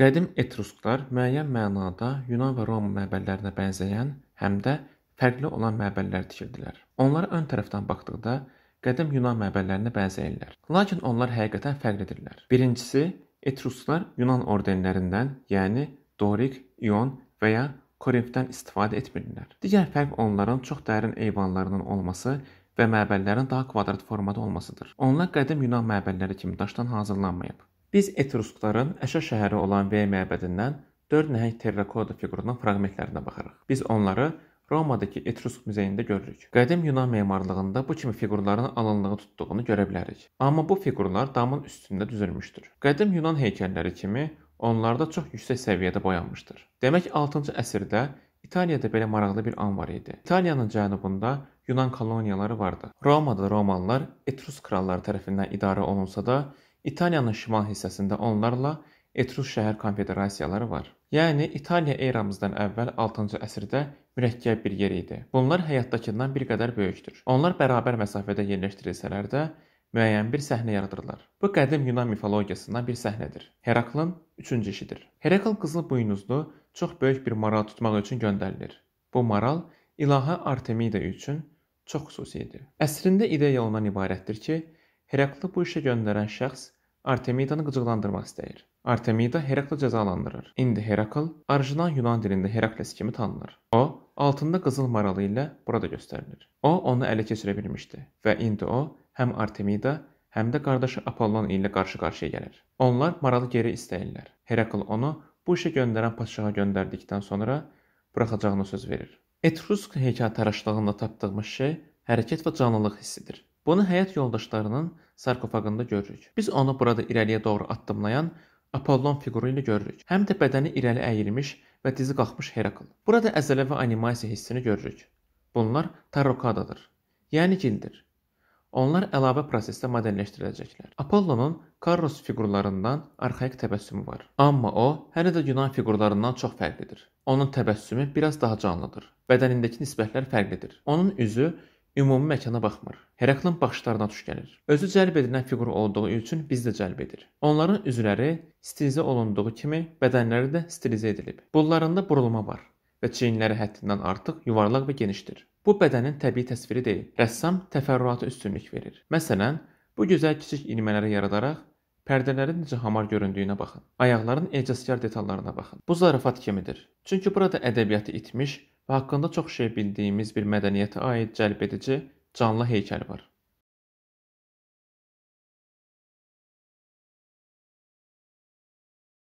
Qədim etrusklar müəyyən mənada Yunan və Roma məbədlərinə bənzəyən, həm də fərqli olan məbədlər tikirdilər. Onlara ön tərəfdən baxdıqda qədim Yunan məbədlərinə bənzəyirlər. Lakin onlar həqiqətən fərqlidirlər. Birincisi, etrusklar Yunan ordenlərindən, yəni Dorik, İon və ya Korinfdən istifadə etmirlər. Digər fərq onların çox dərin eyvanlarının olması və məbədlərin daha kvadrat formada olmasıdır. Onlar qədim Yunan məbədləri kimi daşdan hazırlanmayıb. Biz Etruskların Əşə şəhəri olan Vey məbədindən 4 nəhəng terrakoda fiqurunun fraqmentlərinə baxırıq. Biz onları Romadakı Etrusk muzeyində görürük. Qədim Yunan memarlığında bu kimi fiqurların alınlığı tutduğunu görə bilərik. Amma bu fiqurlar damın üstündə düzülmüşdür. Qədim Yunan heykəlləri kimi onlarda çox yüksək səviyyədə boyanmışdır. Demək 6-cı əsrdə İtaliyada belə maraqlı bir an var idi. İtaliyanın cənubunda Yunan koloniyaları vardı. Romada romanlar Etrusk kralları tərəfindən idarə olunsa da, İtaliyanın şimal hissəsində onlarla Etrus şəhər konfederasiyaları var. Yəni İtaliya eramızdan əvvəl 6-cı əsrdə mürəkkəb bir yer idi. Bunlar həyatdakından bir qədər böyükdür. Onlar bərabər məsafədə yerləşdirilsələr də müəyyən bir səhnə yaradırlar. Bu qədim Yunan mifologiyasından bir səhnədir. Heraklın 3-cü işidir. Herakl qızıl buynuzlu çox böyük bir maral tutmaq üçün göndərilir. Bu maral ilaha Artemida üçün çox xüsusi idi. Əslində ideya ondan ibarətdir ki, Heraklı bu işə göndərən şəxs Artemidanı qıcıqlandırmaq istəyir. Artemida Heraklı cəzalandırır. İndi Herakl orijinal Yunan dilində Herakles kimi tanınır. O, altında qızıl maralı ilə burada göstərilir. O, onu ələ keçirə bilmişdi və indi o həm Artemida, həm də qardaşı Apollon ilə qarşı-qarşıya gəlir. Onlar maralı geri istəyirlər. Herakl onu bu işə göndərən padşaha göndərdikdən sonra buraxacağına söz verir. Etrusk heykəltaraşlığında tapdığımız şey hərəkət və canlılıq hissidir. Bunu həyat yoldaşlarının sarkofaqında görürük. Biz onu burada irəliyə doğru addımlayan Apollon fiquru ilə görürük. Həm də bədəni irəli əyilmiş və dizi qalxmış Herakl. Burada əzələ və animasiya hissini görürük. Bunlar tarokadadır, yəni gildir. Onlar əlavə prosesdə modelləşdiriləcəklər. Apollonun Karros fiqurlarından arxaik təbəssümü var. Amma o hələ də Yunan fiqurlarından çox fərqlidir. Onun təbəssümü biraz daha canlıdır. Bədənindəki nisbətlər fərqlidir. Onun üzü Ümumi məkana baxmır. Heraklın baxışlarına tuş gəlir. Özü cəlb edilən fiqur olduğu üçün biz də cəlb edir. Onların üzləri stilizə olunduğu kimi bədənləri də stilizə edilib. Bunlarında burulma var və çiyinləri həddindən artıq yuvarlaq və genişdir. Bu bədənin təbii təsviri deyil. Rəssam təfərrüata üstünlük verir. Məsələn, bu gözəl kiçik ilmələri yaradaraq Pərdələrin necə hamar göründüyünə baxın. Ayaqların ecazkar detallarına baxın. Bu zarafat kimidir. Çünki burada ədəbiyyatı itmiş və haqqında çox şey bildiyimiz bir mədəniyyətə aid cəlbedici canlı heykəl var.